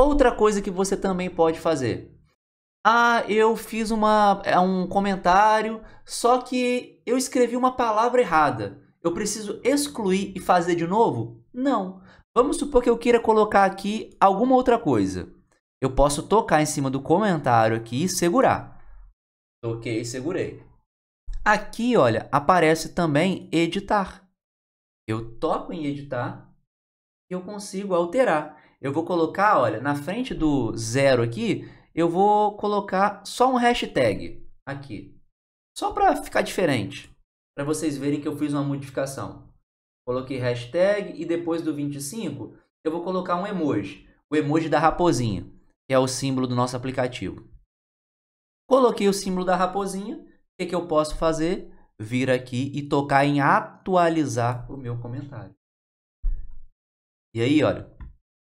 Outra coisa que você também pode fazer. Ah, eu fiz uma, é, um comentário, só que eu escrevi uma palavra errada. Eu preciso excluir e fazer de novo? Não. Vamos supor que eu queira colocar aqui alguma outra coisa. Eu posso tocar em cima do comentário aqui e segurar. Toquei e segurei. Aqui, olha, aparece também editar. Eu toco em editar eu consigo alterar. Eu vou colocar, olha, na frente do zero aqui, eu vou colocar só um hashtag aqui. Só para ficar diferente, para vocês verem que eu fiz uma modificação. Coloquei hashtag e depois do 25, eu vou colocar um emoji. O emoji da raposinha, que é o símbolo do nosso aplicativo. Coloquei o símbolo da raposinha, o que, que eu posso fazer? Vir aqui e tocar em atualizar o meu comentário. E aí, olha,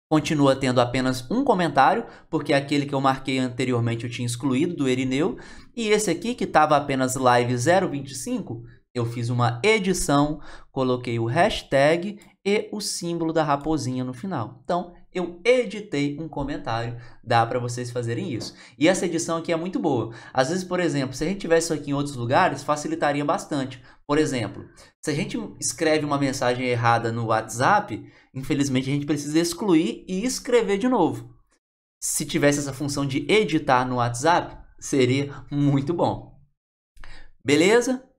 continua tendo apenas um comentário, porque é aquele que eu marquei anteriormente eu tinha excluído do Erineu, e esse aqui que estava apenas live 025 eu fiz uma edição, coloquei o hashtag e o símbolo da raposinha no final. Então, eu editei um comentário, dá para vocês fazerem isso. E essa edição aqui é muito boa. Às vezes, por exemplo, se a gente tivesse isso aqui em outros lugares, facilitaria bastante. Por exemplo, se a gente escreve uma mensagem errada no WhatsApp, infelizmente a gente precisa excluir e escrever de novo. Se tivesse essa função de editar no WhatsApp, seria muito bom. Beleza?